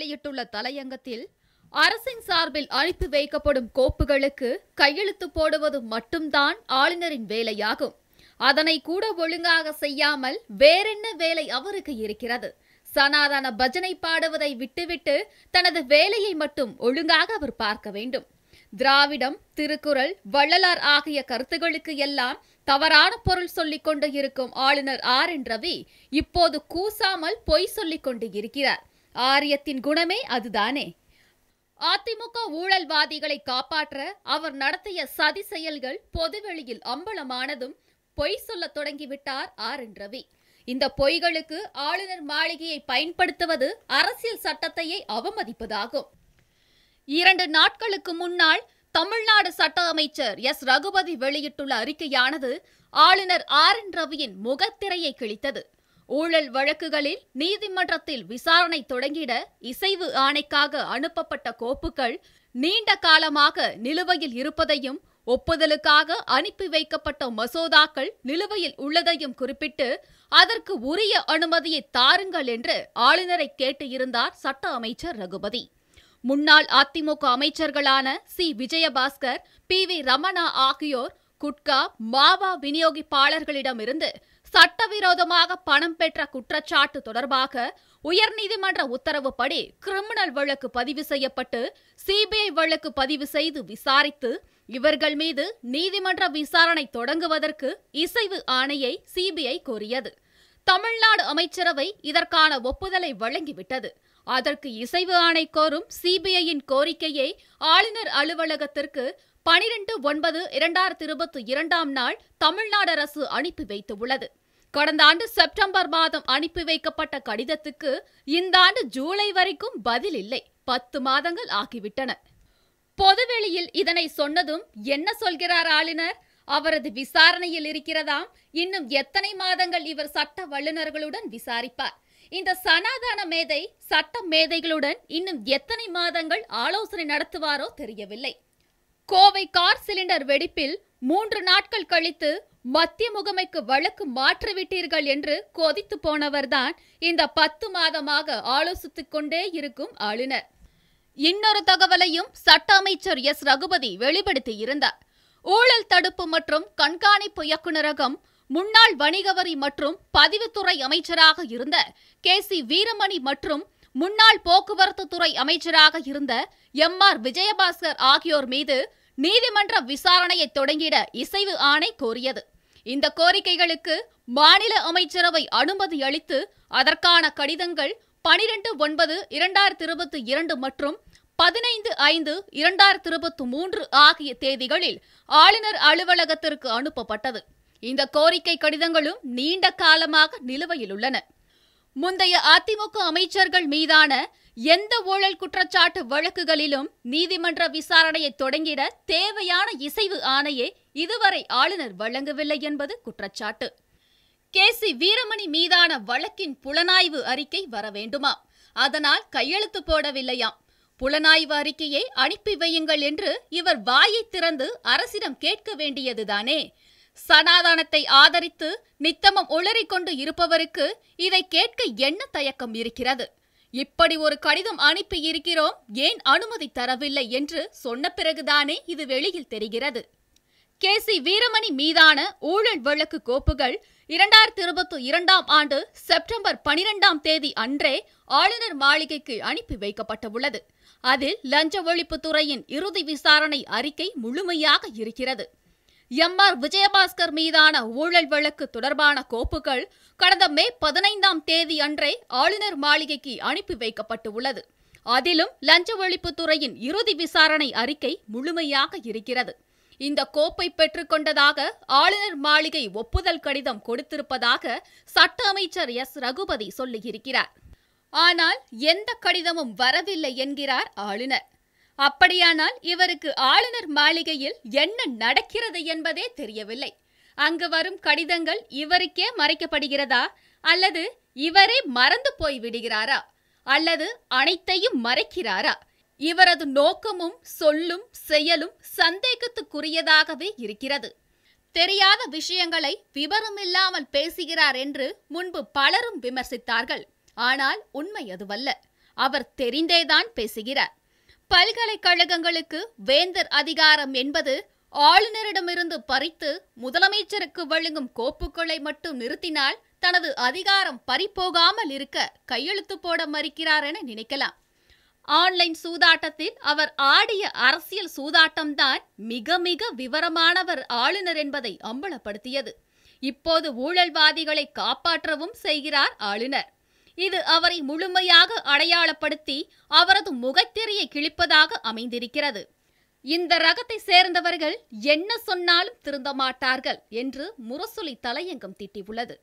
வெளியிட்டுள்ள தலையங்கத்தில் அரசின் சார்பில் அனுப்பி வைக்கப்படும் கோப்புகளுக்கு கையெழுத்து போடுவது மட்டும்தான் ஆளுநரின் வேலையாகும் அதனை கூட ஒழுங்காக செய்யாமல் வேறென்ன வேலை அவருக்கு இருக்கிறது சனாதன பஜனை பாடுவதை விட்டுவிட்டு தனது வேலையை மட்டும் ஒழுங்காக அவர் பார்க்க வேண்டும் திராவிடம் திருக்குறள் வள்ளலார் ஆகிய கருத்துகளுக்கு எல்லாம் தவறான பொருள் சொல்லிக் கொண்டு இருக்கும் ஆளுநர் ஆர் என் ரவி இப்போது கூசாமல் பொய் சொல்லிக் கொண்டு இருக்கிறார் ஆரியத்தின் குணமே அதுதானே அதிமுக ஊழல்வாதிகளை காப்பாற்ற அவர் நடத்திய சதி செயல்கள் பொதுவெளியில் அம்பலமானதும் பொய் சொல்ல தொடங்கிவிட்டார் ஆர் என் ரவி இந்த பொய்களுக்கு ஆளுநர் மாளிகையை பயன்படுத்துவது அரசியல் சட்டத்தையே அவமதிப்பதாகும் இரண்டு நாட்களுக்கு முன்னால் தமிழ்நாடு சட்ட அமைச்சர் எஸ் ரகுபதி வெளியிட்டுள்ள அறிக்கையானது ஆளுநர் ஆர் என் ரவியின் முகத்திரையை கிழித்தது ஊழல் வழக்குகளில் நீதிமன்றத்தில் விசாரணை தொடங்கிட இசைவு ஆணைக்காக அனுப்பப்பட்ட கோப்புகள் நீண்ட காலமாக நிலுவையில் இருப்பதையும் ஒப்புதலுக்காக அனுப்பி வைக்கப்பட்ட மசோதாக்கள் நிலுவையில் உள்ளதையும் குறிப்பிட்டு அதற்கு உரிய அனுமதியை தாருங்கள் என்று ஆளுநரை கேட்டு இருந்தார் சட்ட அமைச்சர் ரகுபதி முன்னாள் அதிமுக அமைச்சர்களான C Vijayabaskar P V Ramana ஆகியோர் குட்கா மாவா விநியோகிப்பாளர்களிடமிருந்து சட்டவிரோதமாக பணம் பெற்ற குற்றச்சாட்டு தொடர்பாக உயர்நீதிமன்ற உத்தரவுப்படி கிரிமினல் வழக்கு பதிவு செய்யப்பட்டு சிபிஐ வழக்கு பதிவு செய்து விசாரித்து இவர்கள் மீது நீதிமன்ற விசாரணை தொடங்குவதற்கு இசைவு ஆணையை சிபிஐ கோரியது தமிழ்நாடு அமைச்சரவை இதற்கான ஒப்புதலை வழங்கிவிட்டது அதற்கு இசைவு ஆணை கோரும் சிபிஐயின் கோரிக்கையை ஆளுநர் அலுவலகத்திற்கு பனிரெண்டு ஒன்பது இரண்டாயிரத்தி இருபத்தி இரண்டாம் நாள் தமிழ்நாடு அரசு அனுப்பி வைத்துள்ளது கடந்த ஆண்டு செப்டம்பர் மாதம் அனுப்பி வைக்கப்பட்ட கடிதத்துக்கு இந்த ஆண்டு ஜூலை வரைக்கும் பதில் இல்லை பத்து மாதங்கள் ஆகிவிட்டன பொதுவெளியில் இதனை சொன்னதும் என்ன சொல்கிறார் ஆளுநர் அவரது விசாரணையில் இருக்கிறதாம் இன்னும் எத்தனை மாதங்கள் இவர் சட்ட வல்லுநர்களுடன் விசாரிப்பார் இந்த சனாதன மேதை சட்ட மேதைகளுடன் இன்னும் எத்தனை மாதங்கள் ஆலோசனை நடத்துவாரோ தெரியவில்லை கோவை கார் சிலிண்டர் வெடிப்பில் மூன்று நாட்கள் கழித்து மத்திய முகமைக்கு வழக்கு மாற்றிவிட்டீர்கள் என்று கொதித்து போனவர்தான் இந்த பத்து மாதமாக ஆலோசித்துக் கொண்டே இருக்கும் ஆளுநர் இன்னொரு தகவலையும் சட்ட அமைச்சர் எஸ் ரகுபதி வெளிப்படுத்தி இருந்தார் ஊழல் தடுப்பு மற்றும் கண்காணிப்பு இயக்குநரகம் முன்னாள் வணிகவரி மற்றும் பதிவுத்துறை அமைச்சராக இருந்த கே சி வீரமணி மற்றும் முன்னாள் போக்குவரத்து துறை அமைச்சராக இருந்த எம் ஆர் விஜயபாஸ்கர் ஆகியோர் மீது நீதிமன்ற விசாரணையை தொடங்கிட இசைவு ஆணை கோரியது இந்த கோரிக்கைகளுக்கு மாநில அமைச்சரவை அனுமதி அளித்து அதற்கான கடிதங்கள் பனிரெண்டு ஒன்பது இரண்டாயிரத்தி இருபத்தி இரண்டு மற்றும் பதினைந்து ஐந்து இரண்டாயிரத்தி இருபத்தி மூன்று ஆகிய தேதிகளில் ஆளுநர் அலுவலகத்திற்கு அனுப்பப்பட்டது இந்த கோரிக்கை கடிதங்களும் நீண்ட காலமாக நிலுவையில் உள்ளன முந்தைய அதிமுக அமைச்சர்கள் மீதான எந்த ஊழல் குற்றச்சாட்டு வழக்குகளிலும் நீதிமன்ற விசாரணையை தொடங்கிட தேவையான இசைவு ஆணையை இதுவரை ஆளுநர் வழங்கவில்லை என்பது குற்றச்சாட்டு கே சி வீரமணி மீதான வழக்கின் புலனாய்வு அறிக்கை வர வேண்டுமா அதனால் கையெழுத்து போடவில்லையாம் புலனாய்வு அறிக்கையை அனுப்பி வையுங்கள் என்று இவர் வாயை திறந்து அரசிடம் கேட்க வேண்டியதுதானே சனாதானத்தை ஆதரித்து நித்தமம் உளறிக்கொண்டு இருப்பவருக்கு இதை கேட்க என்ன தயக்கம் இருக்கிறது இப்படி ஒரு கடிதம் அனுப்பி இருக்கிறோம் ஏன் அனுமதி தரவில்லை என்று சொன்ன பிறகுதானே இது வெளியில் தெரிகிறது கே சி வீரமணி மீதான ஊழல் வழக்கு கோப்புகள் இரண்டாயிரத்தி இருபத்தி இரண்டாம் ஆண்டு செப்டம்பர் பனிரெண்டாம் தேதி அன்றே ஆளுநர் மாளிகைக்கு அனுப்பி வைக்கப்பட்டுள்ளது அதில் லஞ்ச ஒழிப்புத்துறையின் இறுதி விசாரணை அறிக்கை முழுமையாக இருக்கிறது எம் ஆர் விஜயபாஸ்கர் மீதான ஊழல் வழக்கு தொடர்பான கோப்புகள் கடந்த மே பதினைந்தாம் தேதி அன்றே ஆளுநர் மாளிகைக்கு அனுப்பி வைக்கப்பட்டு உள்ளது அதிலும் லஞ்ச ஒழிப்புத்துறையின் இறுதி விசாரணை அறிக்கை முழுமையாக இருக்கிறது இந்த கோப்பை பெற்றுக்கொண்டதாக ஆளுநர் மாளிகை ஒப்புதல் கடிதம் கொடுத்திருப்பதாக சட்ட அமைச்சர் எஸ் ரகுபதி சொல்லியிருக்கிறார் ஆனால் எந்த கடிதமும் வரவில்லை என்கிறார் ஆளுநர் அப்படியானால் இவருக்கு ஆளுநர் மாளிகையில் என்ன நடக்கிறது என்பதே தெரியவில்லை அங்கு வரும் கடிதங்கள் இவருக்கே மறைக்கப்படுகிறதா அல்லது இவரே மறந்து போய் விடுகிறாரா அல்லது அனைத்தையும் மறைக்கிறாரா இவரது நோக்கமும் சொல்லும் செயலும் சந்தேகத்துக்குரியதாகவே இருக்கிறது தெரியாத விஷயங்களை இல்லாமல் பேசுகிறார் என்று முன்பு பலரும் விமர்சித்தார்கள் ஆனால் உண்மை அதுவல்ல அவர் தெரிந்தேதான் பேசுகிறார் பல்கலைக்கழகங்களுக்கு வேந்தர் அதிகாரம் என்பது ஆளுநரிடமிருந்து பறித்து முதலமைச்சருக்கு வழங்கும் கோப்புக்களை மட்டும் நிறுத்தினால் தனது அதிகாரம் பறிப்போகாமல் இருக்க கையெழுத்து போட மறுக்கிறார் என நினைக்கலாம் ஆன்லைன் சூதாட்டத்தில் அவர் ஆடிய அரசியல் சூதாட்டம்தான் மிக மிக விவரமானவர் ஆளுநர் என்பதை அம்பலப்படுத்தியது இப்போது ஊழல்வாதிகளை காப்பாற்றவும் செய்கிறார் ஆளுநர் இது அவரை முழுமையாக அடையாளப்படுத்தி அவரது முகத்திரையை கிழிப்பதாக அமைந்திருக்கிறது இந்த ரகத்தை சேர்ந்தவர்கள் என்ன சொன்னாலும் திருந்த மாட்டார்கள் என்று முரசொலி தலையங்கம் திட்டியுள்ளது